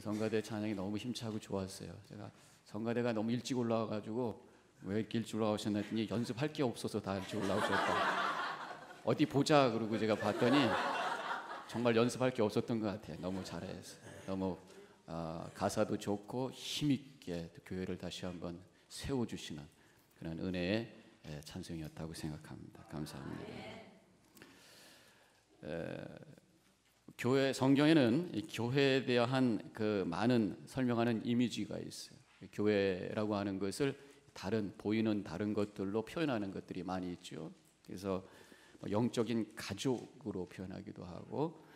그 성가대 찬양이 너무 힘차고 좋았어요. 제가 성가대가 너무 일찍 올라와가지고 왜 이렇게 일찍 올라오셨나 했더니 연습할 게 없어서 다 일찍 올라오셨다. 어디 보자 그러고 제가 봤더니 정말 연습할 게 없었던 것 같아요. 너무 잘했어요. 너무 어, 가사도 좋고 힘 있게 교회를 다시 한번 세워주시는 그런 은혜의 예, 찬송이었다고 생각합니다. 감사합니다. 에, 예. 교회 성경에는 교회에 대한 그 많은 설명하는 이미지가 있어요. 교회라고 하는 것을 다른 보이는 다른 것들로 표현하는 것들이 많이 있죠. 그래서 뭐 영적인 가족으로 표현하기도 하고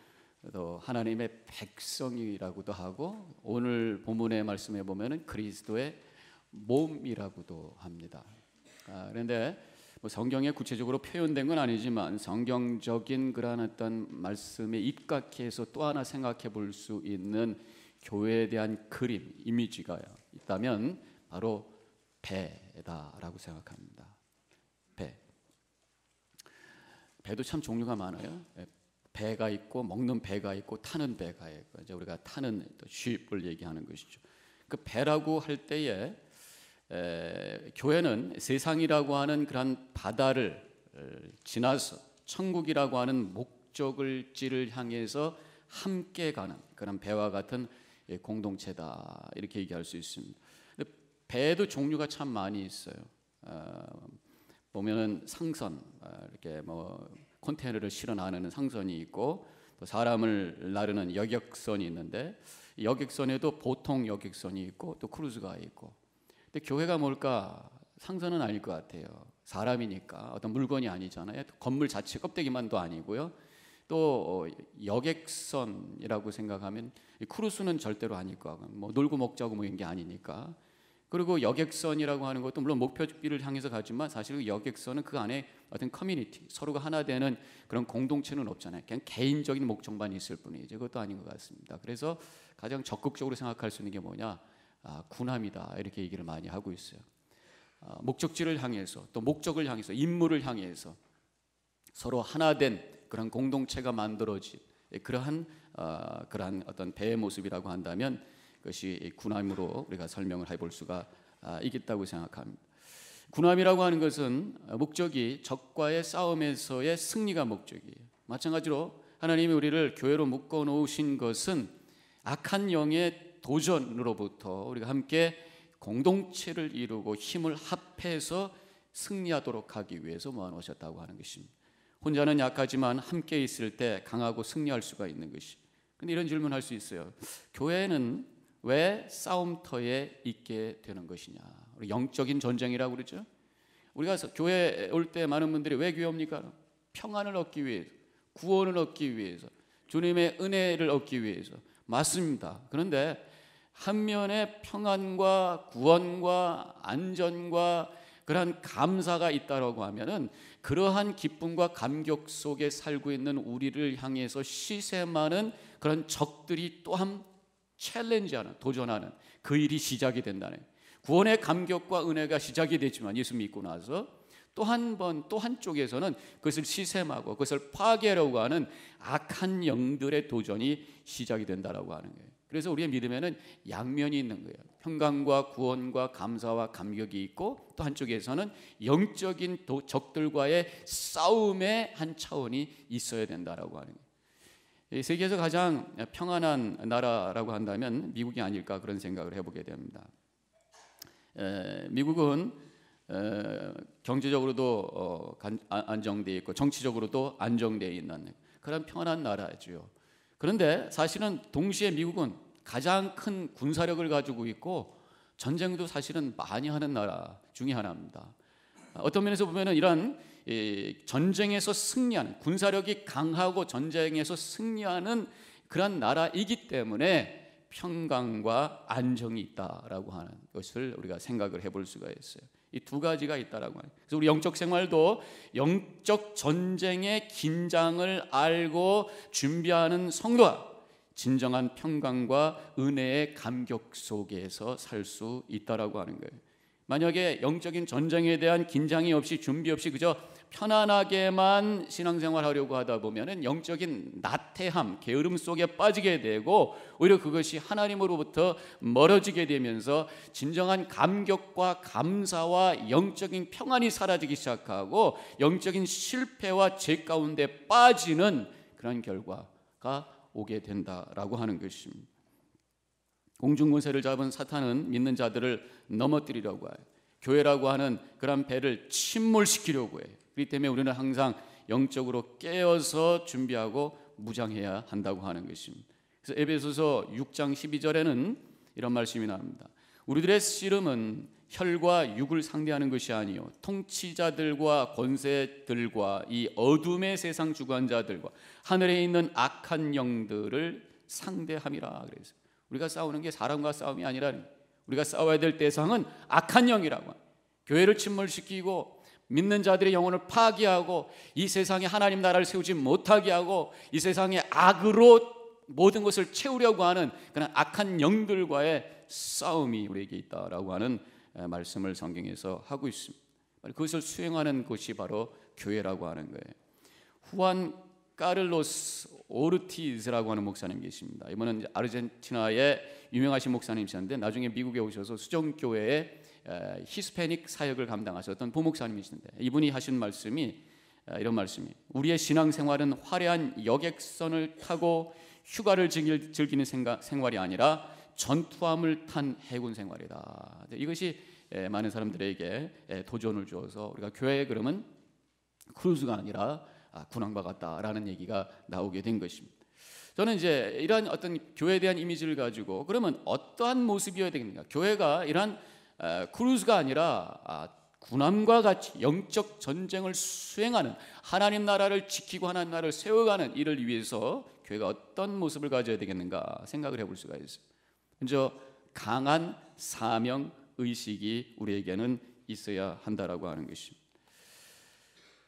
또 하나님의 백성이라고도 하고 오늘 본문의 말씀에 보면은 그리스도의 몸이라고도 합니다. 아, 그런데 뭐 성경에 구체적으로 표현된 건 아니지만 성경적인 그러한 어떤 말씀에 입각해서 또 하나 생각해 볼 수 있는 교회에 대한 그림, 이미지가 있다면 바로 배다라고 생각합니다. 배. 배도 참 종류가 많아요. 예, 배가 있고 먹는 배가 있고 타는 배가 있고 이제 우리가 타는 쉽을 얘기하는 것이죠. 그 배라고 할 때에 에, 교회는 세상이라고 하는 그러한 바다를 지나서 천국이라고 하는 목적을지를 향해서 함께 가는 그런 배와 같은 예, 공동체다 이렇게 얘기할 수 있습니다. 배도 종류가 참 많이 있어요. 어, 보면은 상선 어, 이렇게 뭐 컨테이너를 실어 나르는 상선이 있고 또 사람을 나르는 여객선이 있는데 여객선에도 보통 여객선이 있고 또 크루즈가 있고 근데 교회가 뭘까? 상선은 아닐 것 같아요. 사람이니까 어떤 물건이 아니잖아요. 건물 자체 껍데기만도 아니고요. 또 어, 여객선이라고 생각하면 크루스는 절대로 아닐 거 같고 뭐 놀고 먹자고 뭐 이런 게 아니니까. 그리고 여객선이라고 하는 것도 물론 목표를 향해서 가지만 사실 그 여객선은 그 안에 어떤 커뮤니티 서로가 하나 되는 그런 공동체는 없잖아요. 그냥 개인적인 목적만 있을 뿐이지 그것도 아닌 것 같습니다. 그래서 가장 적극적으로 생각할 수 있는 게 뭐냐? 아, 군함이다 이렇게 얘기를 많이 하고 있어요. 아, 목적지를 향해서 또 목적을 향해서 임무를 향해서 서로 하나된 그런 공동체가 만들어진 그러한 아, 그러한 어떤 배의 모습이라고 한다면 그것이 군함으로 우리가 설명을 해볼 수가 있겠다고 생각합니다. 군함이라고 하는 것은 목적이 적과의 싸움에서의 승리가 목적이에요. 마찬가지로 하나님이 우리를 교회로 묶어 놓으신 것은 악한 영의 도전으로부터 우리가 함께 공동체를 이루고 힘을 합해서 승리하도록 하기 위해서 모아놓으셨다고 하는 것입니다. 혼자는 약하지만 함께 있을 때 강하고 승리할 수가 있는 것이. 근데 이런 질문할 수 있어요. 교회는 왜 싸움터에 있게 되는 것이냐? 영적인 전쟁이라고 그러죠. 우리가 교회 올 때 많은 분들이 왜 교회 옵니까? 평안을 얻기 위해서, 구원을 얻기 위해서, 주님의 은혜를 얻기 위해서. 맞습니다. 그런데 한면에 평안과 구원과 안전과 그러한 감사가 있다라고 하면은 그러한 기쁨과 감격 속에 살고 있는 우리를 향해서 시샘하는 그런 적들이 또한 챌린지하는 도전하는 그 일이 시작이 된다네. 구원의 감격과 은혜가 시작이 되지만 예수 믿고 나서 또 한 번 또 한쪽에서는 그것을 시샘하고 그것을 파괴하려고 하는 악한 영들의 도전이 시작이 된다라고 하는 거예요. 그래서 우리의 믿음에는 양면이 있는 거예요. 평강과 구원과 감사와 감격이 있고 또 한쪽에서는 영적인 적들과의 싸움의 한 차원이 있어야 된다라고 하는 거예요. 세계에서 가장 평안한 나라라고 한다면 미국이 아닐까 그런 생각을 해보게 됩니다. 에, 미국은 에, 경제적으로도 어, 아, 안정돼 있고 정치적으로도 안정돼 있는 그런 평안한 나라죠. 그런데 사실은 동시에 미국은 가장 큰 군사력을 가지고 있고 전쟁도 사실은 많이 하는 나라 중의 하나입니다. 어떤 면에서 보면은 이런 전쟁에서 승리하는 군사력이 강하고 전쟁에서 승리하는 그런 나라이기 때문에 평강과 안정이 있다라고 하는 것을 우리가 생각을 해볼 수가 있어요. 이두 가지가 있다라고 하는. 그래서 우리 영적 생활도 영적 전쟁의 긴장을 알고 준비하는 성도와 진정한 평강과 은혜의 감격 속에서 살 수 있다라고 하는 거예요. 만약에 영적인 전쟁에 대한 긴장이 없이 준비 없이 그저 편안하게만 신앙생활 하려고 하다 보면은 영적인 나태함, 게으름 속에 빠지게 되고 오히려 그것이 하나님으로부터 멀어지게 되면서 진정한 감격과 감사와 영적인 평안이 사라지기 시작하고 영적인 실패와 죄 가운데 빠지는 그런 결과가 오게 된다라고 하는 것입니다. 공중군세를 잡은 사탄은 믿는 자들을 넘어뜨리려고 해요. 교회라고 하는 그런 배를 침몰시키려고 해요. 그렇기 때문에 우리는 항상 영적으로 깨어서 준비하고 무장해야 한다고 하는 것입니다. 그래서 에베소서 6장 12절에는 이런 말씀이 나옵니다. 우리들의 씨름은 혈과 육을 상대하는 것이 아니요 통치자들과 권세들과 이 어둠의 세상 주관자들과 하늘에 있는 악한 영들을 상대함이라 그래서 우리가 싸우는 게 사람과 싸움이 아니라 우리가 싸워야 될 대상은 악한 영이라고 교회를 침몰시키고 믿는 자들의 영혼을 파괴하고 이 세상에 하나님 나라를 세우지 못하게 하고 이 세상에 악으로 모든 것을 채우려고 하는 그런 악한 영들과의 싸움이 우리에게 있다라고 하는 말씀을 성경에서 하고 있습니다. 그것을 수행하는 곳이 바로 교회라고 하는 거예요. 후한 까를로스 오르티즈라고 하는 목사님 계십니다. 이분은 아르헨티나의 유명하신 목사님이셨는데 나중에 미국에 오셔서 수정교회에 히스패닉 사역을 감당하셨던 부목사님이신데 이분이 하신 말씀이 이런 말씀이 우리의 신앙생활은 화려한 여객선을 타고 휴가를 즐기는 생활이 아니라 전투함을 탄 해군 생활이다. 이것이 많은 사람들에게 도전을 주어서 우리가 교회 그러면 크루즈가 아니라 아, 군항과 같다라는 얘기가 나오게 된 것입니다. 저는 이제 이러한 어떤 교회에 대한 이미지를 가지고 그러면 어떠한 모습이어야 되겠는가? 교회가 이러한 크루즈가 아니라 아, 군함과 같이 영적 전쟁을 수행하는 하나님 나라를 지키고 하나님 나라를 세워가는 일을 위해서 교회가 어떤 모습을 가져야 되겠는가 생각을 해볼 수가 있어요. 먼저 강한 사명 의식이 우리에게는 있어야 한다라고 하는 것입니다.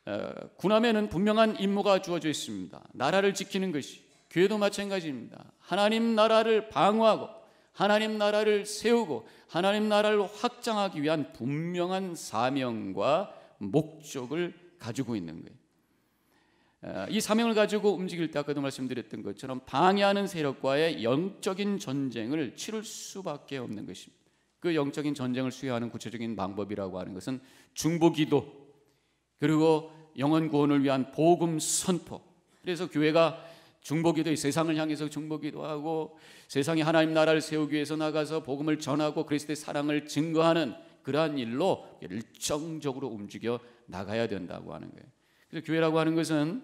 어, 군함에는 분명한 임무가 주어져 있습니다. 나라를 지키는 것이 교회도 마찬가지입니다. 하나님 나라를 방어하고 하나님 나라를 세우고 하나님 나라를 확장하기 위한 분명한 사명과 목적을 가지고 있는 거예요. 어, 이 사명을 가지고 움직일 때 아까도 말씀드렸던 것처럼 방해하는 세력과의 영적인 전쟁을 치를 수밖에 없는 것입니다. 그 영적인 전쟁을 수행하는 구체적인 방법이라고 하는 것은 중보기도 그리고 영원 구원을 위한 복음 선포. 그래서 교회가 중보기도 세상을 향해서 중보기도 하고 세상에 하나님 나라를 세우기 위해서 나가서 복음을 전하고 그리스도의 사랑을 증거하는 그러한 일로 일정적으로 움직여 나가야 된다고 하는 거예요. 그래서 교회라고 하는 것은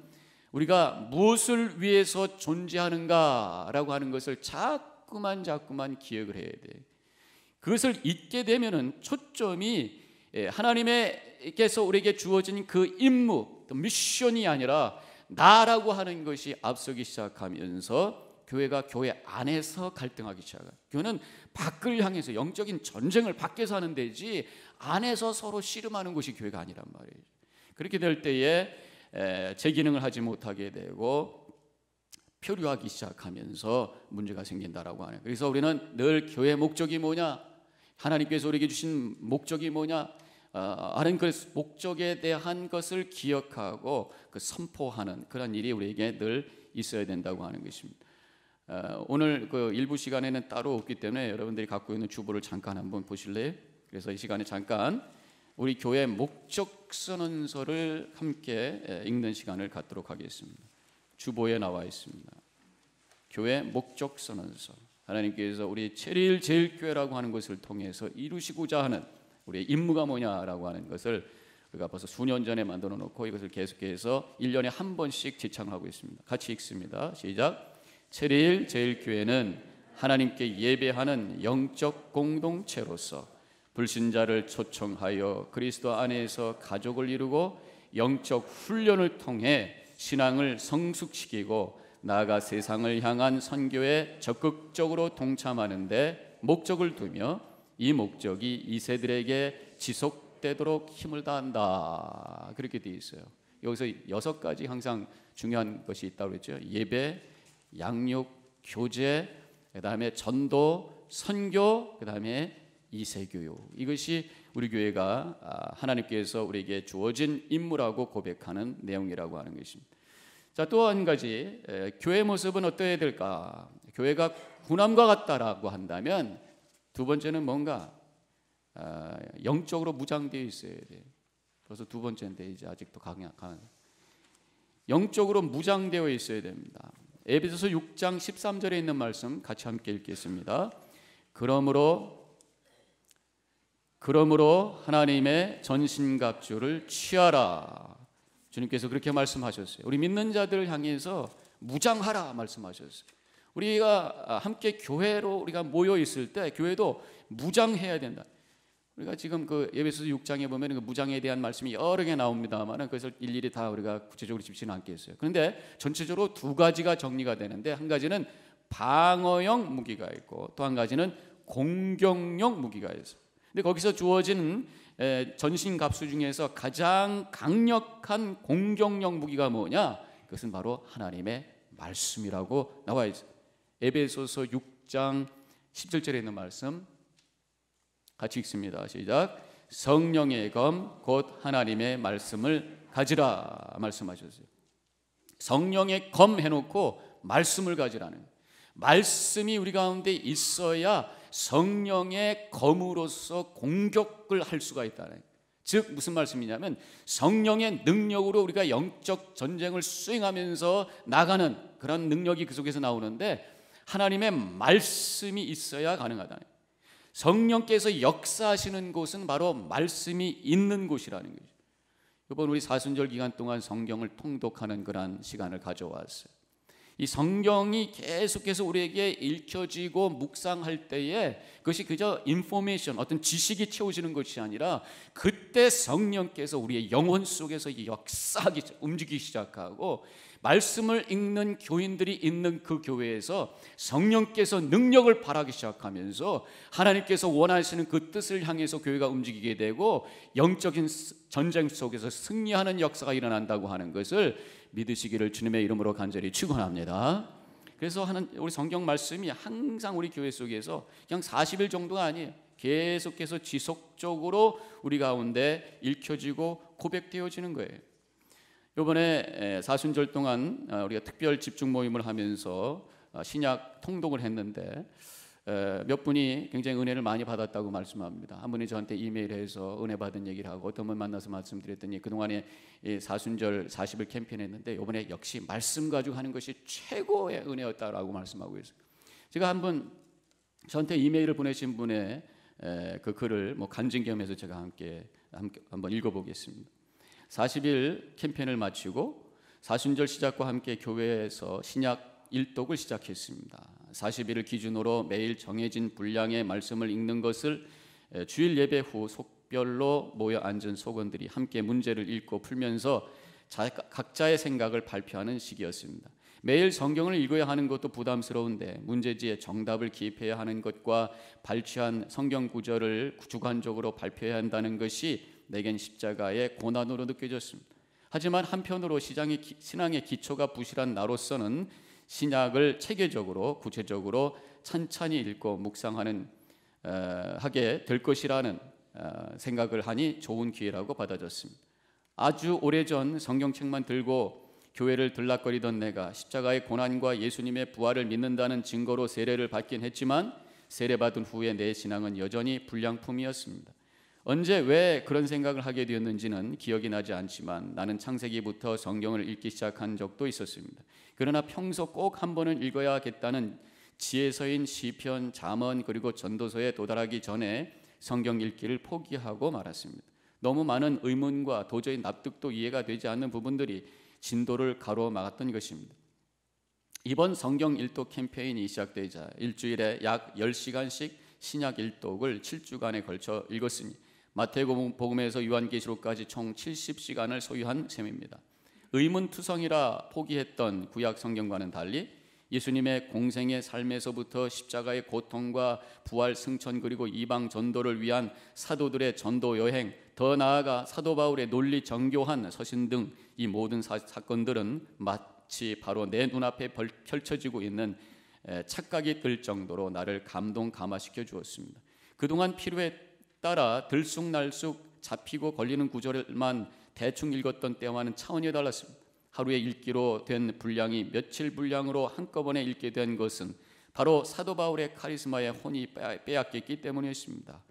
우리가 무엇을 위해서 존재하는가라고 하는 것을 자꾸만 자꾸만 기억을 해야 돼. 그것을 잊게 되면은 초점이 예, 하나님께서 우리에게 주어진 그 임무, 그 미션이 아니라 나라고 하는 것이 앞서기 시작하면서 교회가 교회 안에서 갈등하기 시작해요. 교회는 밖을 향해서 영적인 전쟁을 밖에서 하는 데지 안에서 서로 씨름하는 것이 교회가 아니란 말이에요. 그렇게 될 때에 제 기능을 하지 못하게 되고 표류하기 시작하면서 문제가 생긴다라고 하네요. 그래서 우리는 늘 교회 목적이 뭐냐? 하나님께서 우리에게 주신 목적이 뭐냐? 어, 아른그리스 목적에 대한 것을 기억하고 그 선포하는 그런 일이 우리에게 늘 있어야 된다고 하는 것입니다. 어, 오늘 그 일부 시간에는 따로 없기 때문에 여러분들이 갖고 있는 주보를 잠깐 한번 보실래요? 그래서 이 시간에 잠깐 우리 교회 목적 선언서를 함께 읽는 시간을 갖도록 하겠습니다. 주보에 나와 있습니다. 교회 목적 선언서. 하나님께서 우리 체리일 제일교회라고 하는 것을 통해서 이루시고자 하는 우리의 임무가 뭐냐라고 하는 것을 우리가 벌써 수년 전에 만들어 놓고 이것을 계속해서 1년에 한 번씩 지창하고 있습니다. 같이 읽습니다. 시작. 체리일 제일교회는 하나님께 예배하는 영적 공동체로서 불신자를 초청하여 그리스도 안에서 가족을 이루고 영적 훈련을 통해 신앙을 성숙시키고 나아가 세상을 향한 선교에 적극적으로 동참하는데 목적을 두며 이 목적이 이세들에게 지속되도록 힘을 다한다. 그렇게 되어 있어요. 여기서 여섯 가지 항상 중요한 것이 있다고 했죠 예배, 양육, 교제, 그다음에 전도, 선교, 그다음에 이 세교육. 이것이 우리 교회가 아, 하나님께서 우리에게 주어진 임무라고 고백하는 내용이라고 하는 것입니다. 자, 또 한 가지 교회 모습은 어떠해야 될까? 교회가 군함과 같다라고 한다면 두 번째는 뭔가 아, 영적으로 무장되어 있어야 돼. 벌써 두 번째인데 이제 아직도 강한. 영적으로 무장되어 있어야 됩니다. 에베소서 6장 13절에 있는 말씀 같이 함께 읽겠습니다. 그러므로 그러므로 하나님의 전신갑주를 취하라. 주님께서 그렇게 말씀하셨어요. 우리 믿는 자들을 향해서 무장하라 말씀하셨어요. 우리가 아, 함께 교회로 우리가 모여 있을 때 교회도 무장해야 된다. 우리가 지금 그 예배서 6장에 보면 그 무장에 대한 말씀이 여러 개 나옵니다만은 그것을 일일이 다 우리가 구체적으로 짚지는 않겠어요. 그런데 전체적으로 두 가지가 정리가 되는데 한 가지는 방어형 무기가 있고 또 한 가지는 공격용 무기가 있어요. 근데 거기서 주어진 전신 갑수 중에서 가장 강력한 공격용 무기가 뭐냐? 그것은 바로 하나님의 말씀이라고 나와 있어요. 에베소서 6장 17절에 있는 말씀 같이 읽습니다. 시작. 성령의 검 곧 하나님의 말씀을 가지라 말씀하셨어요. 성령의 검 해놓고 말씀을 가지라는 말씀이 우리 가운데 있어야 성령의 검으로서 공격을 할 수가 있다는 즉 무슨 말씀이냐면 성령의 능력으로 우리가 영적 전쟁을 수행하면서 나가는 그런 능력이 그 속에서 나오는데 하나님의 말씀이 있어야 가능하다. 성령께서 역사하시는 곳은 바로 말씀이 있는 곳이라는 거죠. 이번 우리 사순절 기간 동안 성경을 통독하는 그런 시간을 가져왔어요. 이 성경이 계속해서 우리에게 읽혀지고 묵상할 때에 그것이 그저 인포메이션 어떤 지식이 채워지는 것이 아니라 그때 성령께서 우리의 영혼 속에서 역사하기 움직이기 시작하고 말씀을 읽는 교인들이 있는 그 교회에서 성령께서 능력을 바라기 시작하면서 하나님께서 원하시는 그 뜻을 향해서 교회가 움직이게 되고 영적인 전쟁 속에서 승리하는 역사가 일어난다고 하는 것을 믿으시기를 주님의 이름으로 간절히 축원합니다. 그래서 하는 우리 성경 말씀이 항상 우리 교회 속에서 그냥 40일 정도가 아니에요. 계속해서 지속적으로 우리 가운데 읽혀지고 고백되어지는 거예요. 이번에 사순절 동안 어, 우리가 특별 집중 모임을 하면서 어, 신약 통독을 했는데 몇 분이 굉장히 은혜를 많이 받았다고 말씀합니다. 한 분이 저한테 이메일해서 은혜 받은 얘기를 하고 어떤 분 만나서 말씀드렸더니 그동안에 사순절 40일 캠페인했는데 이번에 역시 말씀 가지고 하는 것이 최고의 은혜였다라고 말씀하고 있어요. 제가 한 분 저한테 이메일을 보내신 분의 그 글을 뭐 간증 겸해서 제가 함께, 함께 한번 읽어보겠습니다. 40일 캠페인을 마치고 사순절 시작과 함께 교회에서 신약 1독을 시작했습니다. 40일을 기준으로 매일 정해진 분량의 말씀을 읽는 것을 주일 예배 후 속별로 모여 앉은 소건들이 함께 문제를 읽고 풀면서 각자의 생각을 발표하는 시기였습니다. 매일 성경을 읽어야 하는 것도 부담스러운데 문제지에 정답을 기입해야 하는 것과 발췌한 성경 구절을 주관적으로 발표해야 한다는 것이 내겐 십자가의 고난으로 느껴졌습니다. 하지만 한편으로 시장의 기, 신앙의 기초가 부실한 나로서는 신약을 체계적으로 구체적으로 찬찬히 읽고 묵상하는 어, 하게 될 것이라는 어, 생각을 하니 좋은 기회라고 받아졌습니다. 아주 오래전 성경책만 들고 교회를 들락거리던 내가 십자가의 고난과 예수님의 부활을 믿는다는 증거로 세례를 받긴 했지만 세례받은 후에 내 신앙은 여전히 불량품이었습니다. 언제 왜 그런 생각을 하게 되었는지는 기억이 나지 않지만 나는 창세기부터 성경을 읽기 시작한 적도 있었습니다. 그러나 평소 꼭 한 번은 읽어야겠다는 지혜서인 시편, 잠언 그리고 전도서에 도달하기 전에 성경 읽기를 포기하고 말았습니다. 너무 많은 의문과 도저히 납득도 이해가 되지 않는 부분들이 진도를 가로막았던 것입니다. 이번 성경 일독 캠페인이 시작되자 일주일에 약 10시간씩 신약 일독을 7주간에 걸쳐 읽었으니 마태복음에서 요한계시록까지 총 70시간을 소유한 셈입니다. 의문투성이라 포기했던 구약 성경과는 달리 예수님의 공생의 삶에서부터 십자가의 고통과 부활 승천 그리고 이방 전도를 위한 사도들의 전도 여행 더 나아가 사도 바울의 논리 정교한 서신 등 이 모든 사, 건들은 마치 바로 내 눈앞에 펼쳐지고 있는 착각이 들 정도로 나를 감동 감화시켜 주었습니다. 그동안 필요했 따라 들쑥날쑥 잡히고 걸리는 구절만 대충 읽었던 때와는 차원이 달랐습니다. 하루에 읽기로 된 분량이 며칠 분량으로 한꺼번에 읽게 된 것은 바로 사도 바울의 카리스마에 혼이 빼앗겼기 때문이었습니다.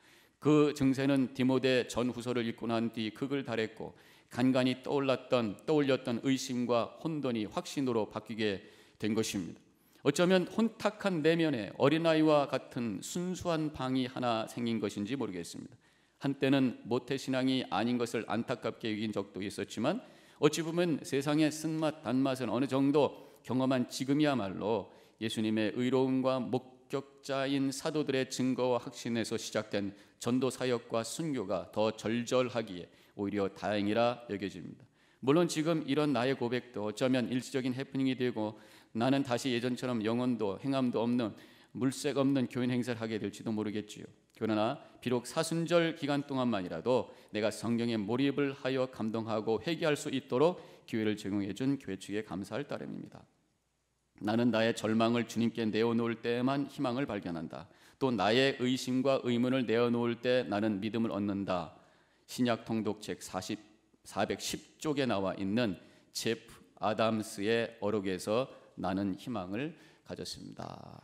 그 증세는 디모데 전 후서를 읽고 난 뒤 극을 달했고 간간히 떠올랐던 떠올렸던 의심과 혼돈이 확신으로 바뀌게 된 것입니다. 어쩌면 혼탁한 내면에 어린아이와 같은 순수한 방이 하나 생긴 것인지 모르겠습니다. 한때는 모태신앙이 아닌 것을 안타깝게 여긴 적도 있었지만 어찌 보면 세상의 쓴맛, 단맛은 어느 정도 경험한 지금이야말로 예수님의 의로움과 목격자인 사도들의 증거와 확신에서 시작된 전도 사역과 순교가 더 절절하기에 오히려 다행이라 여겨집니다. 물론 지금 이런 나의 고백도 어쩌면 일시적인 해프닝이 되고 나는 다시 예전처럼 영혼도 행함도 없는 물색 없는 교인 행사를 하게 될지도 모르겠지요. 그러나 비록 사순절 기간 동안만이라도 내가 성경에 몰입을 하여 감동하고 회개할 수 있도록 기회를 제공해 준 교회 측에 감사할 따름입니다. 나는 나의 절망을 주님께 내어놓을 때에만 희망을 발견한다. 또 나의 의심과 의문을 내어놓을 때 나는 믿음을 얻는다. 신약 통독책 40, 410쪽에 나와 있는 제프 아담스의 어록에서 나는 희망을 가졌습니다.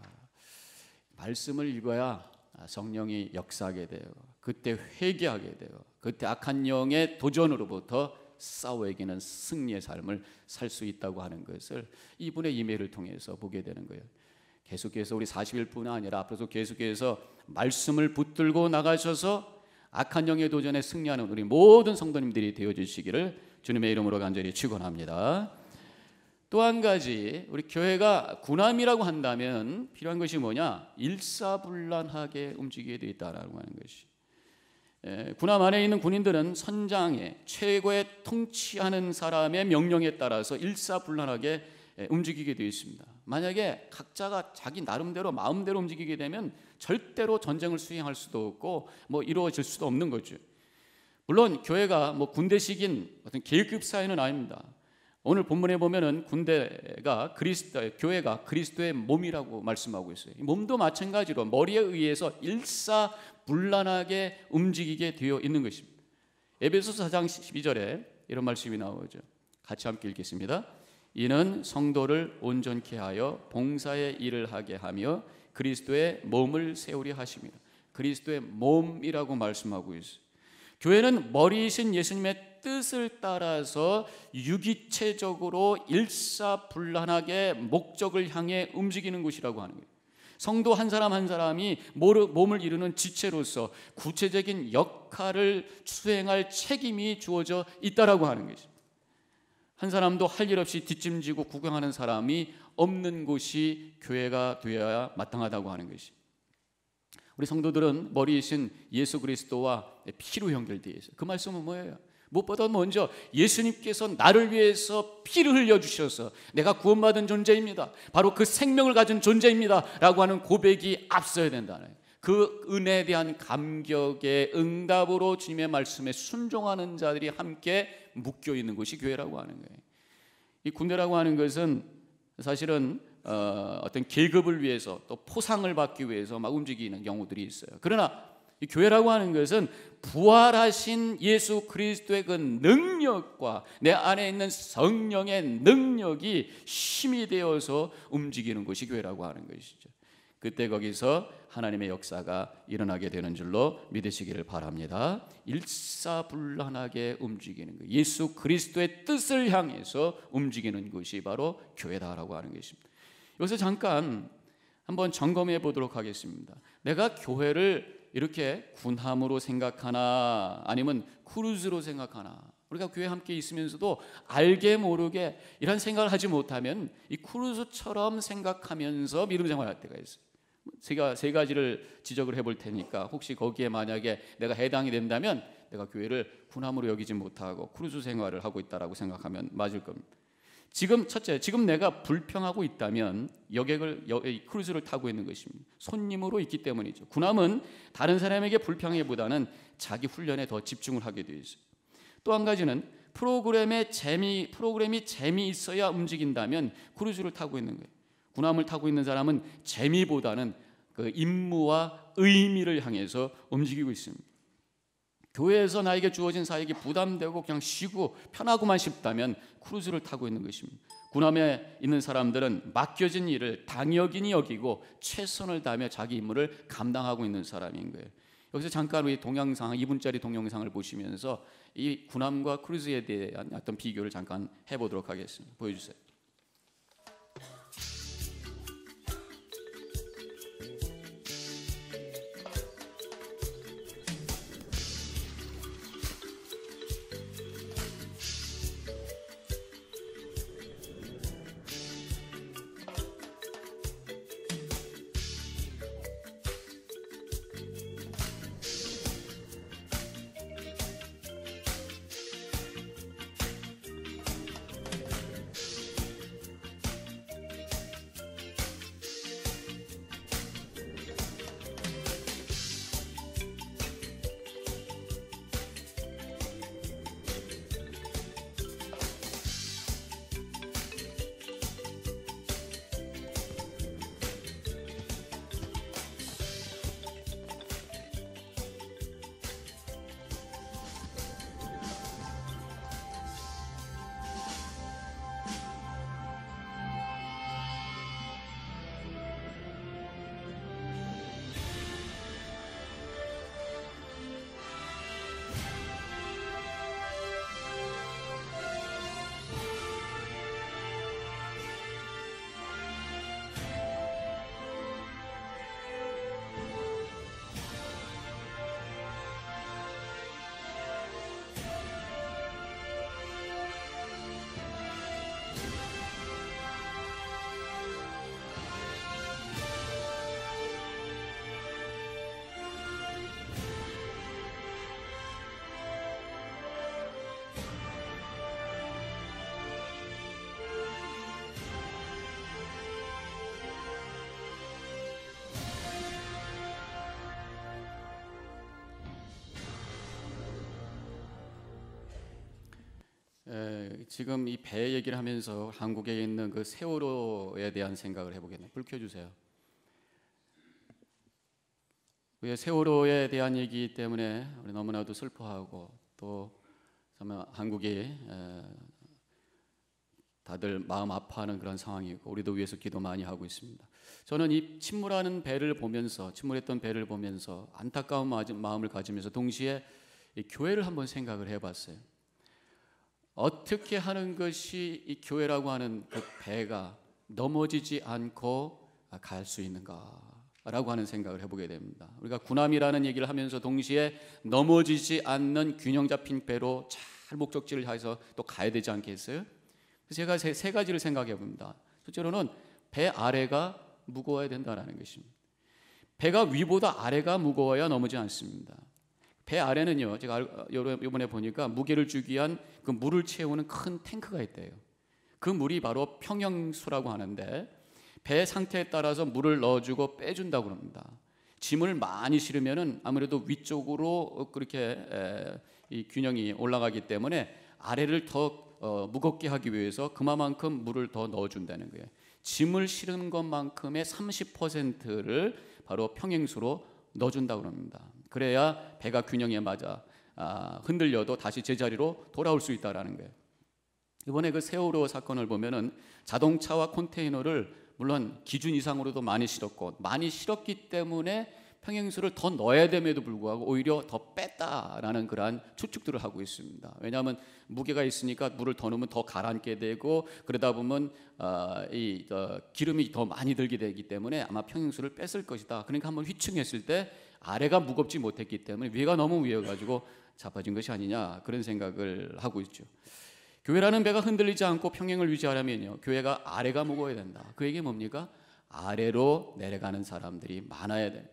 말씀을 읽어야 성령이 역사하게 돼요. 그때 회개하게 돼요. 그때 악한 영의 도전으로부터 싸워 이기는 승리의 삶을 살 수 있다고 하는 것을 이분의 이메일을 통해서 보게 되는 거예요. 계속해서 우리 40일뿐 아니라 앞으로도 계속해서 말씀을 붙들고 나가셔서 악한 영의 도전에 승리하는 우리 모든 성도님들이 되어 주시기를 주님의 이름으로 간절히 축원합니다. 또한 가지 우리 교회가 군함이라고 한다면 필요한 것이 뭐냐? 일사불란하게 움직이게 되어 있다라고 하는 것이. 예, 군함 안에 있는 군인들은 선장의 최고의 통치하는 사람의 명령에 따라서 일사불란하게 예, 움직이게 되어 있습니다. 만약에 각자가 자기 나름대로 마음대로 움직이게 되면 절대로 전쟁을 수행할 수도 없고 뭐 이루어질 수도 없는 거죠. 물론 교회가 뭐 군대식인 어떤 계급 사회는 아닙니다. 오늘 본문에 보면은 군대가 그리스도 교회가 그리스도의 몸이라고 말씀하고 있어요. 몸도 마찬가지로 머리에 의해서 일사불란하게 움직이게 되어 있는 것입니다. 에베소서 4장 12절에 이런 말씀이 나오죠. 같이 함께 읽겠습니다. 이는 성도를 온전케 하여 봉사의 일을 하게 하며 그리스도의 몸을 세우리 하십니다. 그리스도의 몸이라고 말씀하고 있어요. 교회는 머리이신 예수님의 뜻을 따라서 유기체적으로 일사불란하게 목적을 향해 움직이는 곳이라고 하는 거예요. 성도 한 사람 한 사람이 몸을 이루는 지체로서 구체적인 역할을 수행할 책임이 주어져 있다라고 하는 것이죠. 한 사람도 할 일 없이 뒷짐지고 구경하는 사람이 없는 곳이 교회가 되어야 마땅하다고 하는 것이. 우리 성도들은 머리이신 예수 그리스도와 피로 연결되어 있어요. 그 말씀은 뭐예요? 무엇보다 먼저 예수님께서 나를 위해서 피를 흘려 주셔서 내가 구원받은 존재입니다. 바로 그 생명을 가진 존재입니다라고 하는 고백이 앞서야 된다는 그 은혜에 대한 감격의 응답으로 주님의 말씀에 순종하는 자들이 함께 묶여 있는 곳이 교회라고 하는 거예요. 이 군대라고 하는 것은 사실은 어, 어떤 계급을 위해서 또 포상을 받기 위해서 막 움직이는 경우들이 있어요. 그러나 교회라고 하는 것은 부활하신 예수 그리스도의 그 능력과 내 안에 있는 성령의 능력이 힘이 되어서 움직이는 것이 교회라고 하는 것이죠. 그때 거기서 하나님의 역사가 일어나게 되는 줄로 믿으시기를 바랍니다. 일사불란하게 움직이는 것. 그 예수 그리스도의 뜻을 향해서 움직이는 것이 바로 교회다라고 하는 것입니다. 여기서 잠깐 한번 점검해 보도록 하겠습니다. 내가 교회를 이렇게 군함으로 생각하나 아니면 크루즈로 생각하나 우리가 교회 함께 있으면서도 알게 모르게 이런 생각을 하지 못하면 이 크루즈처럼 생각하면서 믿음 생활할 때가 있어요. 제가 세 가지를 지적을 해볼 테니까 혹시 거기에 만약에 내가 해당이 된다면 내가 교회를 군함으로 여기지 못하고 크루즈 생활을 하고 있다라고 생각하면 맞을 겁니다. 지금 첫째, 지금 내가 불평하고 있다면 여객을 크루즈를 타고 있는 것입니다. 손님으로 있기 때문이죠. 군함은 다른 사람에게 불평해보다는 자기 훈련에 더 집중을 하게 되어 있어요. 또 한 가지는 프로그램의 재미 프로그램이 재미있어야 움직인다면 크루즈를 타고 있는 거예요. 군함을 타고 있는 사람은 재미보다는 그 임무와 의미를 향해서 움직이고 있습니다. 교회에서 나에게 주어진 사역이 부담되고 그냥 쉬고 편하고만 싶다면 크루즈를 타고 있는 것입니다. 군함에 있는 사람들은 맡겨진 일을 당역인이 여기고 최선을 다하며 자기 임무를 감당하고 있는 사람인 거예요. 여기서 잠깐 우리 동영상 2분짜리 동영상을 보시면서 이 군함과 크루즈에 대한 어떤 비교를 잠깐 해보도록 하겠습니다. 보여주세요. 예, 지금 이 배 얘기를 하면서 한국에 있는 그 세월호에 대한 생각을 해보겠네요. 불 켜주세요. 왜 세월호에 대한 얘기 때문에 우리 너무나도 슬퍼하고 또 정말 한국이 예, 다들 마음 아파하는 그런 상황이고 우리도 위해서 기도 많이 하고 있습니다. 저는 이 침몰하는 배를 보면서 침몰했던 배를 보면서 안타까운 마음을 가지면서 동시에 교회를 한번 생각을 해봤어요. 어떻게 하는 것이 이 교회라고 하는 그 배가 넘어지지 않고 갈 수 있는가라고 하는 생각을 해보게 됩니다. 우리가 군함이라는 얘기를 하면서 동시에 넘어지지 않는 균형 잡힌 배로 잘 목적지를 향해서 또 가야 되지 않겠어요? 제가 세, 세 가지를 생각해 봅니다. 첫째로는 배 아래가 무거워야 된다라는 것입니다. 배가 위보다 아래가 무거워야 넘어지 않습니다. 배 아래는요. 제가 어, 요번에 보니까 무게를 주기 위한 그 물을 채우는 큰 탱크가 있대요. 그 물이 바로 평형수라고 하는데 배 상태에 따라서 물을 넣어주고 빼준다고 합니다. 짐을 많이 실으면은 아무래도 위쪽으로 어, 그렇게 이 균형이 올라가기 때문에 아래를 더 어, 무겁게 하기 위해서 그만큼 물을 더 넣어준다는 거예요. 짐을 실은 것만큼의 30%를 바로 평행수로 넣어준다고 합니다. 그래야 배가 균형에 맞아 아, 흔들려도 다시 제자리로 돌아올 수 있다라는 거예요. 이번에 그 세월호 사건을 보면은 자동차와 콘테이너를 물론 기준 이상으로도 많이 실었고 많이 실었기 때문에 평행수를 더 넣어야 됨에도 불구하고 오히려 더 뺐다라는 그러한 추측들을 하고 있습니다. 왜냐하면 무게가 있으니까 물을 더 넣으면 더 가라앉게 되고 그러다 보면 어, 이 어, 기름이 더 많이 들게 되기 때문에 아마 평행수를 뺐을 것이다. 그러니까 한번 휘청했을 때 아래가 무겁지 못했기 때문에 위가 너무 위여가지고 자빠진 것이 아니냐 그런 생각을 하고 있죠. 교회라는 배가 흔들리지 않고 평행을 유지하려면요. 교회가 아래가 무거워야 된다. 그 얘기 뭡니까? 아래로 내려가는 사람들이 많아야 돼.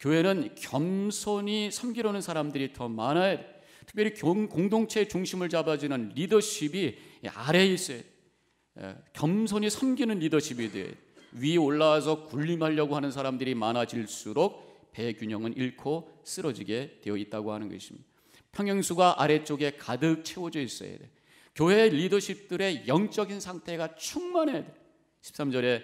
교회는 겸손히 섬기려는 사람들이 더 많아야 돼. 특별히 공동체의 중심을 잡아주는 리더십이 아래에 있어야 돼. 예, 겸손히 섬기는 리더십이 돼. 위에 올라와서 군림하려고 하는 사람들이 많아질수록 대균형은 잃고 쓰러지게 되어 있다고 하는 것입니다. 평형수가 아래쪽에 가득 채워져 있어야 돼. 교회 리더십들의 영적인 상태가 충만해야 돼. 13절에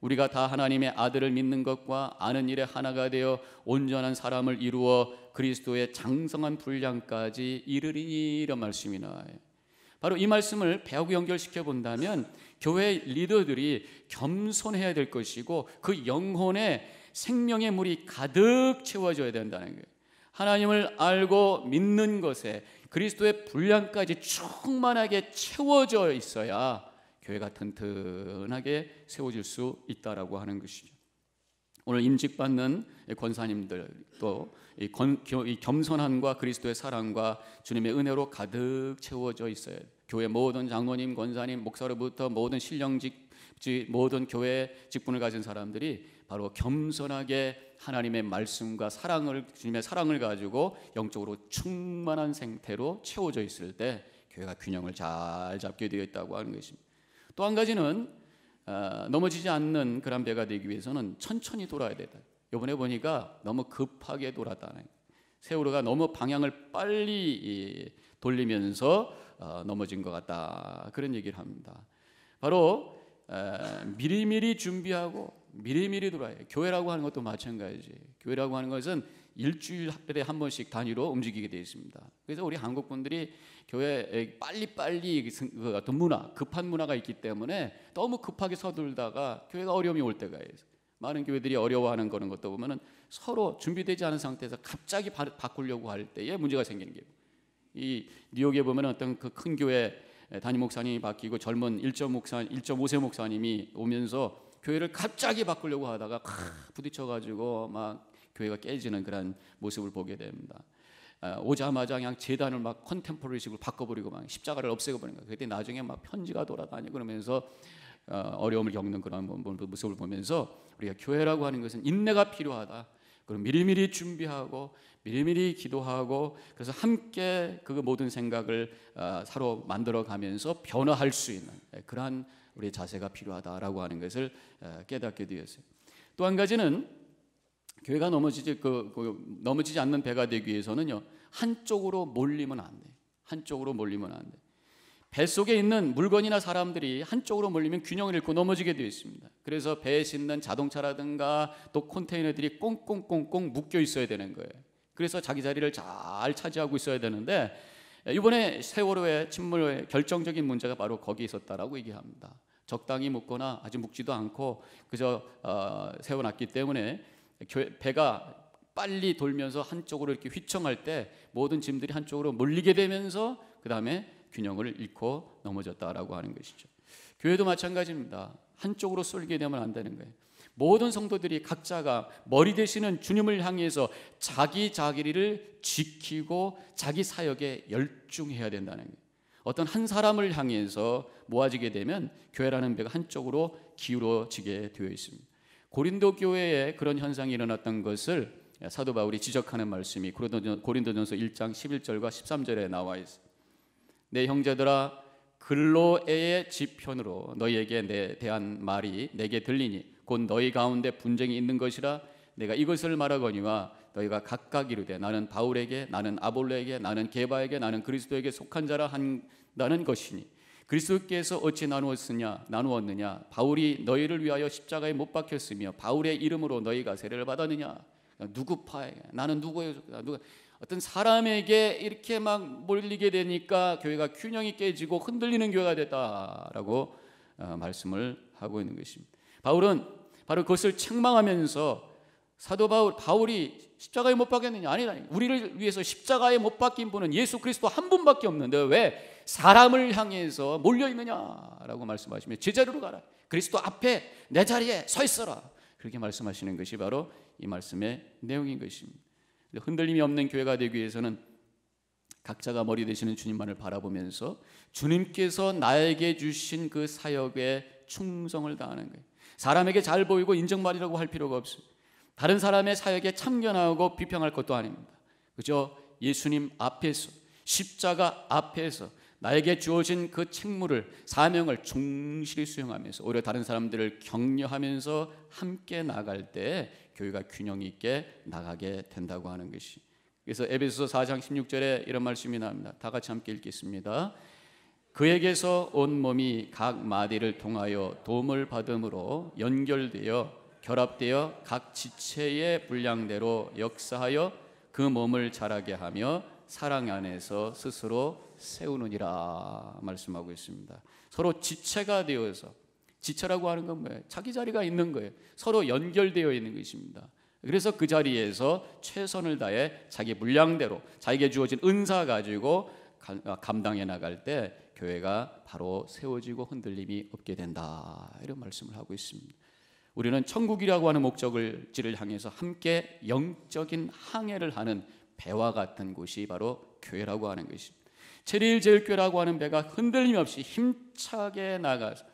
우리가 다 하나님의 아들을 믿는 것과 아는 일에 하나가 되어 온전한 사람을 이루어 그리스도의 장성한 분량까지 이르리니 이런 말씀이 나와요. 바로 이 말씀을 배하고 연결시켜 본다면 교회 리더들이 겸손해야 될 것이고 그 영혼의 생명의 물이 가득 채워져야 된다는 거예요. 하나님을 알고 믿는 것에 그리스도의 분량까지 충만하게 채워져 있어야 교회가 튼튼하게 세워질 수 있다라고 하는 것이죠. 오늘 임직받는 권사님들 또 겸손함과 그리스도의 사랑과 주님의 은혜로 가득 채워져 있어요. 교회 모든 장로님, 권사님, 목사로부터 모든 신령직 모든 교회 직분을 가진 사람들이 바로 겸손하게 하나님의 말씀과 사랑을 주님의 사랑을 가지고 영적으로 충만한 생태로 채워져 있을 때 교회가 균형을 잘 잡게 되어 있다고 하는 것입니다. 또 한 가지는 어, 넘어지지 않는 그런 배가 되기 위해서는 천천히 돌아야 되다. 이번에 보니까 너무 급하게 돌았다는 세월호가 너무 방향을 빨리 돌리면서 어, 넘어진 것 같다 그런 얘기를 합니다. 바로 미리미리 준비하고 미리미리 돌아요. 교회라고 하는 것도 마찬가지. 교회라고 하는 것은 일주일에 한 번씩 단위로 움직이게 되어 있습니다. 그래서 우리 한국 분들이 교회 빨리빨리 그 그 어떤 문화, 급한 문화가 있기 때문에 너무 급하게 서둘다가 교회가 어려움이 올 때가 있어요. 많은 교회들이 어려워하는 그런 것도 보면은 서로 준비되지 않은 상태에서 갑자기 바꾸려고 할 때에 문제가 생기는 게. 이 뉴욕에 보면 어떤 그 큰 교회 예, 담임 목사님이 바뀌고 젊은 1.5 목사 세 목사님이 오면서 교회를 갑자기 바꾸려고 하다가 부딪혀 가지고 막 교회가 깨지는 그런 모습을 보게 됩니다. 아, 오자마자 그냥 재단을 막 컨템포러리식으로 바꿔버리고 막 십자가를 없애버리 거예요. 그때 나중에 막 편지가 돌아다니고 그러면서 어, 어려움을 겪는 그런 모습을 보면서 우리가 교회라고 하는 것은 인내가 필요하다. 그럼 미리미리 준비하고 미리미리 기도하고 그래서 함께 그 모든 생각을 서로 아, 만들어 가면서 변화할 수 있는 예, 그러한 우리 자세가 필요하다라고 하는 것을 예, 깨닫게 되었어요. 또 한 가지는 교회가 넘어지지 그, 그, 넘어지지 않는 배가 되기 위해서는요 한쪽으로 몰리면 안 돼. 한쪽으로 몰리면 안 돼. 배 속에 있는 물건이나 사람들이 한쪽으로 몰리면 균형을 잃고 넘어지게 되어 있습니다. 그래서 배에 싣는 자동차라든가 또 컨테이너들이 꽁꽁꽁꽁 묶여 있어야 되는 거예요. 그래서 자기 자리를 잘 차지하고 있어야 되는데 예, 이번에 세월호의 침몰의 결정적인 문제가 바로 거기 있었다라고 얘기합니다. 적당히 묻거나 아주 묻지도 않고 그저 어, 세워놨기 때문에 배가 빨리 돌면서 한쪽으로 이렇게 휘청할 때 모든 짐들이 한쪽으로 몰리게 되면서 그 다음에 균형을 잃고 넘어졌다라고 하는 것이죠. 교회도 마찬가지입니다. 한쪽으로 쏠게 되면 안 되는 거예요. 모든 성도들이 각자가 머리 되시는 주님을 향해서 자기 자기를 지키고 자기 사역에 열중해야 된다는 거예요. 어떤 한 사람을 향해서 모아지게 되면 교회라는 배가 한쪽으로 기울어지게 되어 있습니다. 고린도 교회에 그런 현상이 일어났던 것을 사도 바울이 지적하는 말씀이 고린도전서 1장 11절과 13절에 나와 있습니내 형제들아 근로의 지편으로 너희에게 내 대한 말이 내게 들리니 곧 너희 가운데 분쟁이 있는 것이라 내가 이것을 말하거니와 너희가 각각 이르되 나는 바울에게 나는 아볼로에게 나는 게바에게 나는 그리스도에게 속한 자라 한다는 것이니 그리스도께서 어찌 나누었느냐 나누었느냐 바울이 너희를 위하여 십자가에 못 박혔으며 바울의 이름으로 너희가 세례를 받았느냐 누구 파에 나는 누구예요 누가 어떤 사람에게 이렇게 막 몰리게 되니까 교회가 균형이 깨지고 흔들리는 교회가 됐다라고 어, 말씀을 하고 있는 것입니다. 바울은 바로 그것을 책망하면서 사도 바울, 바울이 십자가에 못 박혔느냐? 아니다. 우리를 위해서 십자가에 못 박힌 분은 예수 그리스도 한 분밖에 없는데 왜 사람을 향해서 몰려있느냐라고 말씀하시며 제자리로 가라. 그리스도 앞에 내 자리에 서 있어라. 그렇게 말씀하시는 것이 바로 이 말씀의 내용인 것입니다. 흔들림이 없는 교회가 되기 위해서는 각자가 머리 되시는 주님만을 바라보면서 주님께서 나에게 주신 그 사역에 충성을 다하는 거예요. 사람에게 잘 보이고 인정받으라고 할 필요가 없어요. 다른 사람의 사역에 참견하고 비평할 것도 아닙니다. 그저 예수님 앞에서 십자가 앞에서 나에게 주어진 그 책무를 사명을 충실히 수행하면서 오히려 다른 사람들을 격려하면서 함께 나갈 때 교회가 균형 있게 나가게 된다고 하는 것이. 그래서 에베소서 4장 16절에 이런 말씀이 나옵니다. 다 같이 함께 읽겠습니다. 그에게서 온 몸이 각 마디를 통하여 도움을 받음으로 연결되어 결합되어 각 지체의 분량대로 역사하여 그 몸을 자라게 하며 사랑 안에서 스스로 세우느니라 말씀하고 있습니다. 서로 지체가 되어서 지체라고 하는 건 뭐예요? 자기 자리가 있는 거예요. 서로 연결되어 있는 것입니다. 그래서 그 자리에서 최선을 다해 자기 물량대로 자기에게 주어진 은사 가지고 어, 감당해 나갈 때 교회가 바로 세워지고 흔들림이 없게 된다. 이런 말씀을 하고 있습니다. 우리는 천국이라고 하는 목적을 지를 향해서 함께 영적인 항해를 하는 배와 같은 곳이 바로 교회라고 하는 것입니다. 체리일제일교회라고 하는 배가 흔들림 없이 힘차게 나가서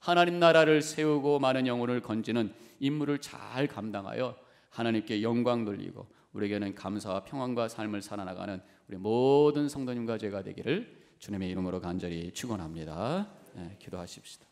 하나님 나라를 세우고 많은 영혼을 건지는 임무를 잘 감당하여 하나님께 영광 돌리고 우리에게는 감사와 평안과 삶을 살아나가는 우리 모든 성도님과 제가 되기를 주님의 이름으로 간절히 축원합니다. 네, 기도하십시다.